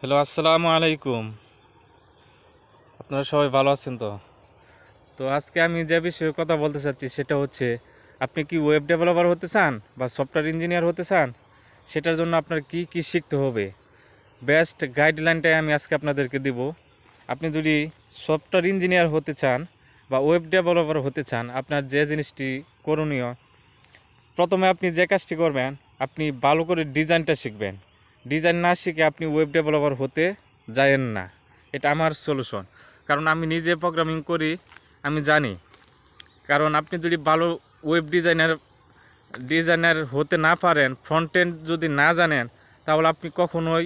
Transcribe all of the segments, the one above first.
Hello আসসালামু আলাইকুম আপনারা সবাই ভালো আছেন তো তো আজকে আমি যে বিষয়ে কথা বলতে চাচ্ছি সেটা হচ্ছে আপনি কি ওয়েব ডেভেলপার হতে চান বা সফটওয়্যার ইঞ্জিনিয়ার হতে চান সেটার জন্য আপনার কি কি শিখতে হবে বেস্ট গাইডলাইনটাই আমি আজকে আপনাদেরকে দেব আপনি যদি সফটওয়্যার ইঞ্জিনিয়ার হতে চান বা ওয়েব ডেভেলপার হতে চান আপনার যে জিনিসটি করণীয় প্রথমে আপনি যে কাজটি করবেন আপনি ভালো করে ডিজাইনটা শিখবেন ডিজাইন না শিখে আপনি ওয়েব ডেভেলপার হতে যায়েন না এটা আমার সলিউশন কারণ আমি নিজে প্রোগ্রামিং করি আমি জানি কারণ আপনি যদি ভালো ওয়েব ডিজাইনার ডিজাইনার হতে না পারেন ফ্রন্ট যদি না জানেন তাহলে আপনি কখনোই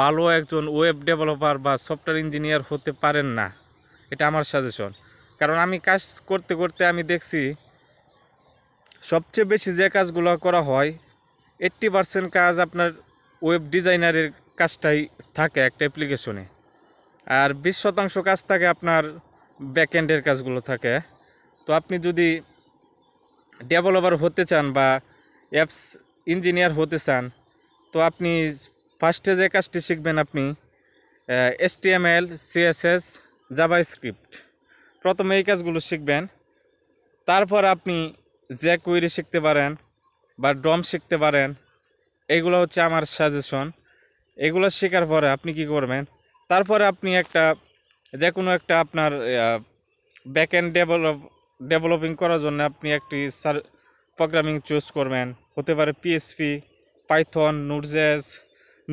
ভালো একজন ওয়েব ডেভেলপার বা সফটওয়্যার ইঞ্জিনিয়ার হতে পারেন না এটা আমার সাজেশন কারণ আমি কাজ করতে করতে আমি দেখছি সবচেয়ে বেশি যে কাজগুলো করা হয় এইট্টি পার্সেন্ট কাজ আপনার ওয়েব ডিজাইনারের কাজটাই থাকে একটা অ্যাপ্লিকেশনে আর বিশ শতাংশ কাজ থাকে আপনার ব্যাকএন্ডের কাজগুলো থাকে তো আপনি যদি ডেভেলপার হতে চান বা অ্যাপস ইঞ্জিনিয়ার হতে চান তো আপনি ফার্স্টে যে কাজটি শিখবেন আপনি এসটিএমএল সিএসএস জাভা স্ক্রিপ্ট প্রথমে এই কাজগুলো শিখবেন তারপর আপনি জ্যাকুইরি শিখতে পারেন বা ডম শিখতে পারেন এগুলো হচ্ছে আমার সাজেশন এগুলো শেখার পরে আপনি কি করবেন তারপরে আপনি একটা যে কোনো একটা আপনার ব্যাক এন্ড ডেভেলপ ডেভেলপিং করার জন্য আপনি একটি সার প্রোগ্রামিং চুজ করবেন হতে পারে পিএসপি পাইথন নোটজেস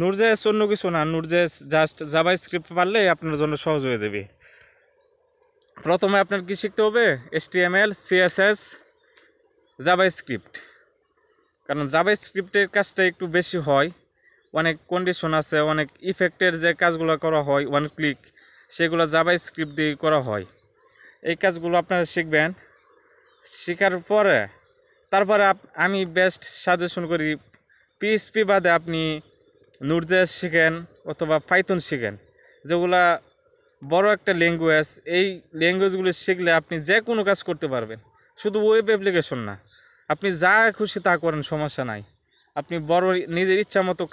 নোটজেস অন্য কিছু না নোটজেস জাস্ট জাবাই স্ক্রিপ্ট পারলে আপনার জন্য সহজ হয়ে যাবে প্রথমে আপনার কি শিখতে হবে H T M L CSS JavaScript কারণ জাভা স্ক্রিপ্টের কাজটা একটু বেশি হয় অনেক কন্ডিশন আছে অনেক ইফেক্টের যে কাজগুলো করা হয় ওয়ান ক্লিক সেগুলো জাভা স্ক্রিপ্ট দিয়ে করা হয় এই কাজগুলো আপনারা শিখবেন শেখার পরে তারপরে আমি বেস্ট সাজেশন করি পিএসপি বাদে আপনি নুরজেস শিখেন অথবা পাইথন শিখেন যেগুলা বড় একটা ল্যাঙ্গুয়েজ এই ল্যাঙ্গুয়েজগুলো শিখলে আপনি যে কোনো কাজ করতে পারবেন শুধু ওয়েব অ্যাপ্লিকেশন না আপনি যা খুশি তা করেন সমস্যা নাই আপনি বড় নিজের ইচ্ছা মতো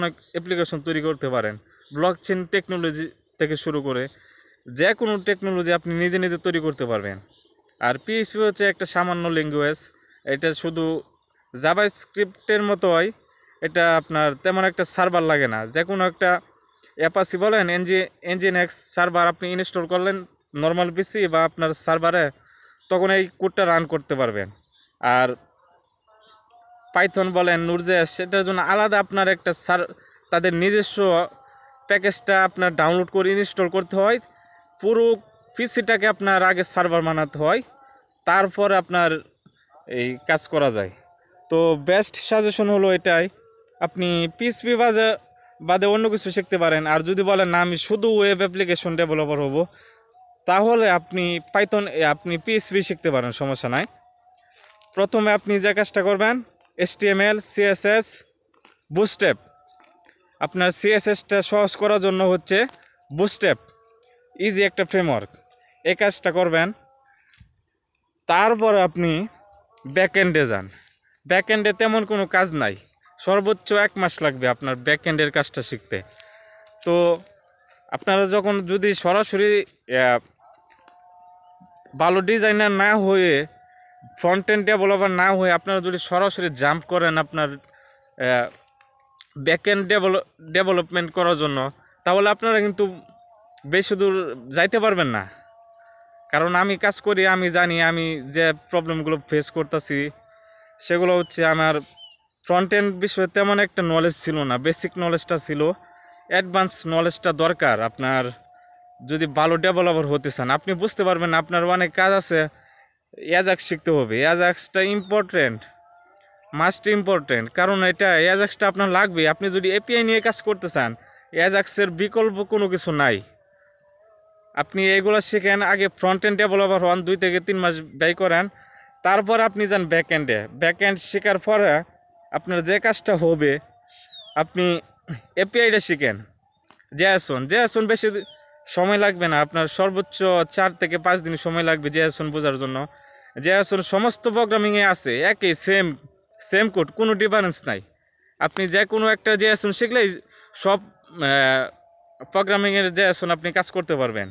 অনেক অ্যাপ্লিকেশন তৈরি করতে পারেন ব্লক চেন টেকনোলজি থেকে শুরু করে যে কোনো টেকনোলজি আপনি নিজে নিজে তৈরি করতে পারবেন আর পিএসপি হচ্ছে একটা সামান্য ল্যাঙ্গুয়েজ এটা শুধু জাবা স্ক্রিপ্টের মতো হয় এটা আপনার তেমন একটা সার্ভার লাগে না যে কোনো একটা অ্যাপাসি বলেন এনজি এনজিন এক্স সার্ভার আপনি ইনস্টল করলেন নর্মাল পিসি বা আপনার সার্ভারে তখন এই কোডটা রান করতে পারবেন আর পাইথন বলেন নুরজেস সেটার জন্য আলাদা আপনার একটা সার তাদের নিজস্ব প্যাকেজটা আপনার ডাউনলোড করে ইনস্টল করতে হয় পুরো পিসিটাকে আপনার আগে সার্ভার বানাতে হয় তারপর আপনার এই কাজ করা যায় তো বেস্ট সাজেশন হলো এটাই আপনি পিসপি বাজে বাদে অন্য কিছু শিখতে পারেন আর যদি বলেন না আমি শুধু ওয়েব অ্যাপ্লিকেশন ডেভেলপার হব তাহলে আপনি পাইথন আপনি পিএসপি শিখতে পারেন সমস্যা নাই প্রথমে আপনি যে কাজটা করবেন এসটিএমএল সিএসএস বুস্টেপ আপনার সিএসএসটা সহজ করার জন্য হচ্ছে বুস্টেপ ইজি একটা ফ্রেমওয়ার্ক এই কাজটা করবেন তারপর আপনি ব্যাকএন্ডে যান ব্যাকএন্ডে তেমন কোনো কাজ নাই সর্বোচ্চ এক মাস লাগবে আপনার ব্যাকএন্ডের কাজটা শিখতে তো আপনারা যখন যদি সরাসরি ভালো ডিজাইনার না হয়ে ফ্রন্ট এন্ড ডেভেলপার না হয়ে আপনারা যদি সরাসরি জাম্প করেন আপনার ব্যাক এন্ড ডেভেলপমেন্ট করার জন্য তাহলে আপনারা কিন্তু বেশি দূর যাইতে পারবেন না কারণ আমি কাজ করি আমি জানি আমি যে প্রবলেমগুলো ফেস করতেছি সেগুলো হচ্ছে আমার ফ্রন্ট এন্ড বিষয়ে তেমন একটা নলেজ ছিল না বেসিক নলেজটা ছিল অ্যাডভান্স নলেজটা দরকার আপনার যদি ভালো ডেভেলপার হতে চান আপনি বুঝতে পারবেন আপনার অনেক কাজ আছে অ্যাজাক্স শিখতে হবে অ্যাজাক্সটা ইম্পর্টেন্ট মাস্ট ইম্পর্টেন্ট কারণ এটা অ্যাজাক্সটা আপনার লাগবে আপনি যদি এপিআই নিয়ে কাজ করতে চান অ্যাজাক্সের বিকল্প কোনো কিছু নাই আপনি এগুলো শেখেন আগে ফ্রন্ট এন্ড ডেভেলপার হন দুই থেকে তিন মাস ব্যয় করেন তারপর আপনি যান ব্যাক এন্ডে ব্যাক এন্ড শেখার পরে আপনার যে কাজটা হবে আপনি এপিআইটা শিখেন যে আসুন বেশি সময় লাগবে না আপনার সর্বোচ্চ চার থেকে পাঁচ দিন সময় লাগবে জিয়াসন বোঝার জন্য জিয়াসন সমস্ত প্রোগ্রামিংয়ে আছে একই সেম সেম কোড কোনো ডিফারেন্স নাই আপনি যে কোনো একটা জিয়াসন শিখলেই সব প্রোগ্রামিংয়ের জিয়াসন আপনি কাজ করতে পারবেন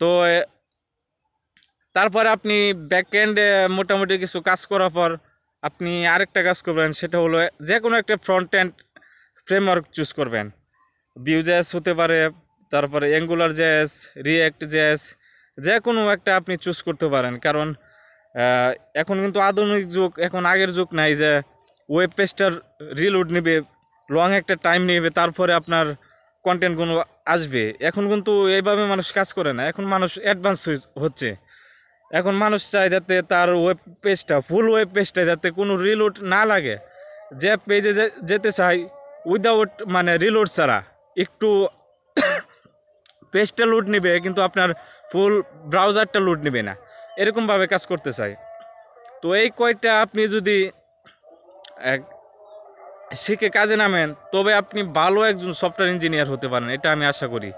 তো তারপরে আপনি ব্যাকএন্ডে মোটামুটি কিছু কাজ করার পর আপনি আরেকটা কাজ করবেন সেটা হলো যে কোনো একটা ফ্রন্ট অ্যান্ড ফ্রেমওয়ার্ক চুজ করবেন ভিউজেস হতে পারে তারপরে অ্যাঙ্গুলার জেএস রিয়্যাক্ট জেএস যে কোনো একটা আপনি চুজ করতে পারেন কারণ এখন কিন্তু আধুনিক যুগ এখন আগের যুগ নাই যে ওয়েব পেজটার রিলোড নেবে লং একটা টাইম নেবে তারপরে আপনার কন্টেন্টগুলো আসবে এখন কিন্তু এইভাবে মানুষ কাজ করে না এখন মানুষ অ্যাডভান্স হচ্ছে এখন মানুষ চায় যাতে তার ওয়েব পেজটা ফুল ওয়েব পেজটা যাতে কোনো রিলোড না লাগে যে পেজে যেতে চাই উইদাউট মানে রিলোড ছাড়া একটু পেজটা লুট নেবে কিন্তু আপনার ফুল ব্রাউজারটা লুট নেবে না এরকমভাবে কাজ করতে চাই তো এই কয়েকটা আপনি যদি শিখে কাজে নামেন তবে আপনি ভালো একজন সফটওয়্যার ইঞ্জিনিয়ার হতে পারেন এটা আমি আশা করি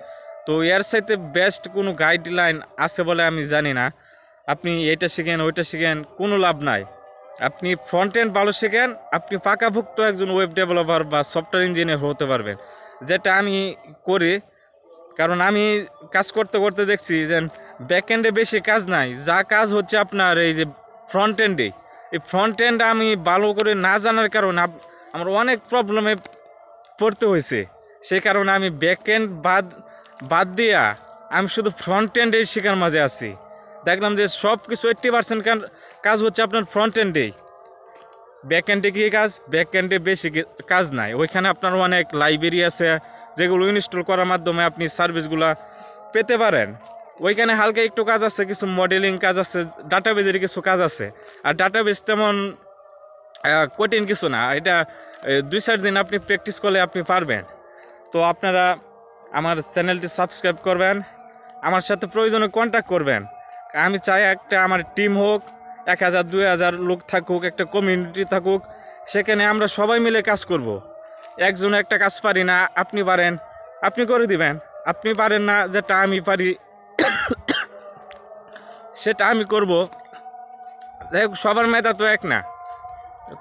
তো এর সাথে বেস্ট কোনো গাইডলাইন আছে বলে আমি জানি না আপনি এটা শিখেন ওইটা শিখেন কোনো লাভ নাই আপনি ফ্রন্ট এন্ড ভালো শেখেন আপনি পাকাভুক্ত একজন ওয়েব ডেভেলপার বা সফটওয়্যার ইঞ্জিনিয়ার হতে পারবেন যেটা আমি করি কারণ আমি কাজ করতে করতে দেখছি যে ব্যাকএন্ডে বেশি কাজ নাই যা কাজ হচ্ছে আপনার এই যে ফ্রন্ট এন্ডে এই ফ্রন্ট এন্ড আমি ভালো করে না জানার কারণে আমার অনেক প্রবলেমে পড়তে হয়েছে সেই কারণে আমি ব্যাকএন্ড বাদ বাদ দিয়া আমি শুধু ফ্রন্ট এন্ডেই শেখার মাঝে আছি দেখলাম যে সব কিছু এইট্টি পার্সেন্ট কাজ হচ্ছে আপনার ফ্রন্ট এন্ডেই ব্যাক এন্ডে কী কাজ ব্যাক এন্ডে বেশি কাজ নাই ওইখানে আপনার অনেক লাইব্রেরি আছে যেগুলো ইনস্টল করার মাধ্যমে আপনি সার্ভিসগুলা পেতে পারেন ওইখানে হালকা একটু কাজ আছে কিছু মডেলিং কাজ আছে ডাটাবেজের কিছু কাজ আছে আর ডাটাবেজ তেমন কঠিন কিছু না এটা দুই চার দিন আপনি প্র্যাকটিস করলে আপনি পারবেন তো আপনারা আমার চ্যানেলটি সাবস্ক্রাইব করবেন আমার সাথে প্রয়োজনে কন্ট্যাক্ট করবেন আমি চাই একটা আমার টিম হোক এক হাজার দুই হাজার লোক থাকুক একটা কমিউনিটি থাকুক সেখানে আমরা সবাই মিলে কাজ করব। একজন একটা কাজ পারি না আপনি পারেন আপনি করে দিবেন আপনি পারেন না যেটা আমি পারি সেটা আমি করব দেখ সবার মেধা তো এক না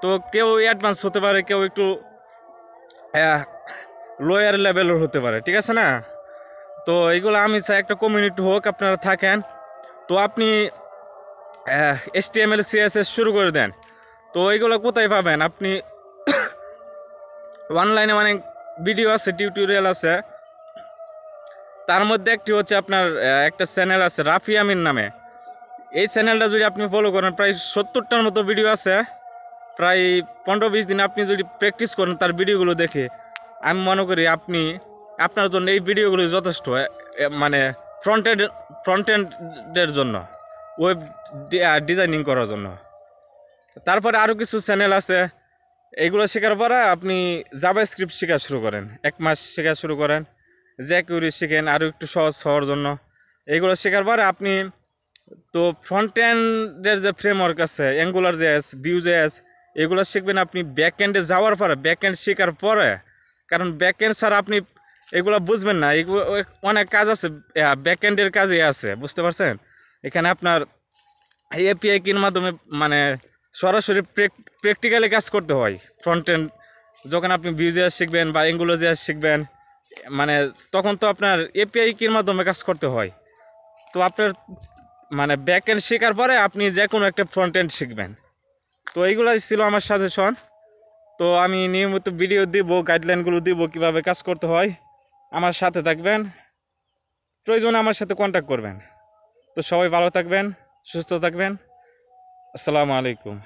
তো কেউ অ্যাডভান্স হতে পারে কেউ একটু লোয়ার হ্যাঁ, লেভেলের হতে পারে ঠিক আছে না তো এগুলো আমি চাই একটা কমিউনিটি হোক আপনারা থাকেন তো আপনি H T M L C S S শুরু করে দেন তো এইগুলো কোথায় পাবেন আপনি অনলাইনে অনেক ভিডিও আছে টিউটোরিয়াল আছে তার মধ্যে একটি হচ্ছে আপনার একটা চ্যানেল আছে রাফি আমিন নামে এই চ্যানেলটা যদি আপনি ফলো করেন প্রায় সত্তরটার মতো ভিডিও আছে প্রায় পনেরো বিশ দিন আপনি যদি প্র্যাকটিস করেন তার ভিডিওগুলো দেখে আমি মনে করি আপনি আপনার জন্য এই ভিডিওগুলো যথেষ্ট মানে ফ্রন্টেড ফ্রন্টেন্ডের জন্য ওয়েব ডিজাইনিং করার জন্য তারপরে আরও কিছু চ্যানেল আছে এগুলো শেখার পরে আপনি জাবা স্ক্রিপ্ট শেখা শুরু করেন এক মাস শেখা শুরু করেন জ্যাকিউরি ইউরি শেখেন আরও একটু সহজ হওয়ার জন্য এগুলো শেখার পরে আপনি তো ফ্রন্ট এন্ডের যে ফ্রেমওয়ার্ক আছে অ্যাঙ্গুলার জেস ভিউ এস এগুলো শিখবেন আপনি ব্যাক এন্ডে যাওয়ার পরে ব্যাক এন্ড শেখার পরে কারণ ব্যাক এন্ড ছাড়া আপনি এগুলো বুঝবেন না এগুলো অনেক কাজ আছে ব্যাক এন্ডের কাজই আছে বুঝতে পারছেন এখানে আপনার এপিআই কির মাধ্যমে মানে সরাসরি প্র্যাকটিক্যালি কাজ করতে হয় ফ্রন্ট এন্ড যখন আপনি ভিউজিয়ার শিখবেন বা অ্যাঙ্গুলোজিয়ার শিখবেন মানে তখন তো আপনার এপিআই কির মাধ্যমে কাজ করতে হয় তো আপনার মানে ব্যাক এন্ড শেখার পরে আপনি যে কোনো একটা ফ্রন্ট এন্ড শিখবেন তো এইগুলোই ছিল আমার সাজেশন তো আমি নিয়মিত ভিডিও দিব গাইডলাইনগুলো দিব কিভাবে কাজ করতে হয় আমার সাথে থাকবেন প্রয়োজনে আমার সাথে কন্ট্যাক্ট করবেন তো সবাই ভালো থাকবেন সুস্থ থাকবেন আসসালামু আলাইকুম